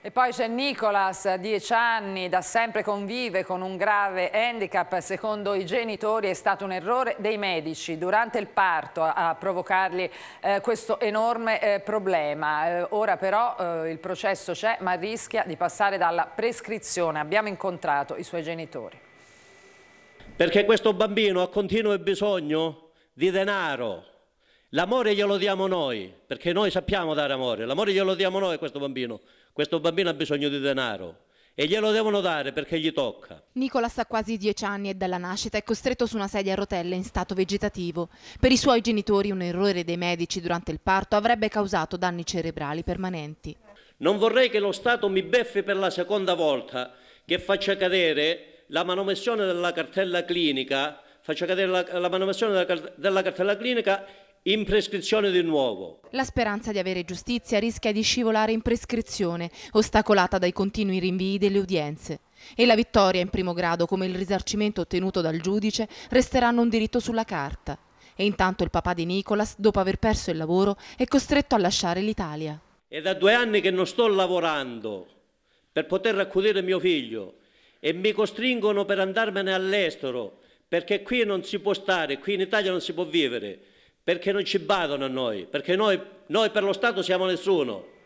E poi c'è Nicolas, 10 anni, da sempre convive con un grave handicap. Secondo i genitori è stato un errore dei medici durante il parto a provocargli eh, questo enorme eh, problema. Eh, ora però eh, il processo c'è ma rischia di passare dalla prescrizione. Abbiamo incontrato i suoi genitori. Perché questo bambino ha continuo bisogno di denaro L'amore glielo diamo noi, perché noi sappiamo dare amore. L'amore glielo diamo noi a questo bambino. Questo bambino ha bisogno di denaro e glielo devono dare perché gli tocca. Nicolas ha quasi dieci anni e dalla nascita è costretto su una sedia a rotelle in stato vegetativo. Per i suoi genitori un errore dei medici durante il parto avrebbe causato danni cerebrali permanenti. Non vorrei che lo Stato mi beffi per la seconda volta, che faccia cadere la manomissione della cartella clinica, faccia cadere la, la manomissione della, della cartella clinica in prescrizione di nuovo. La speranza di avere giustizia rischia di scivolare in prescrizione, ostacolata dai continui rinvii delle udienze. E la vittoria in primo grado, come il risarcimento ottenuto dal giudice, resteranno un diritto sulla carta. E intanto il papà di Nicolas, dopo aver perso il lavoro, è costretto a lasciare l'Italia. È da due anni che non sto lavorando per poter accudire mio figlio e mi costringono per andarmene all'estero perché qui non si può stare, qui in Italia non si può vivere perché non ci badano a noi, perché noi, noi per lo Stato siamo nessuno.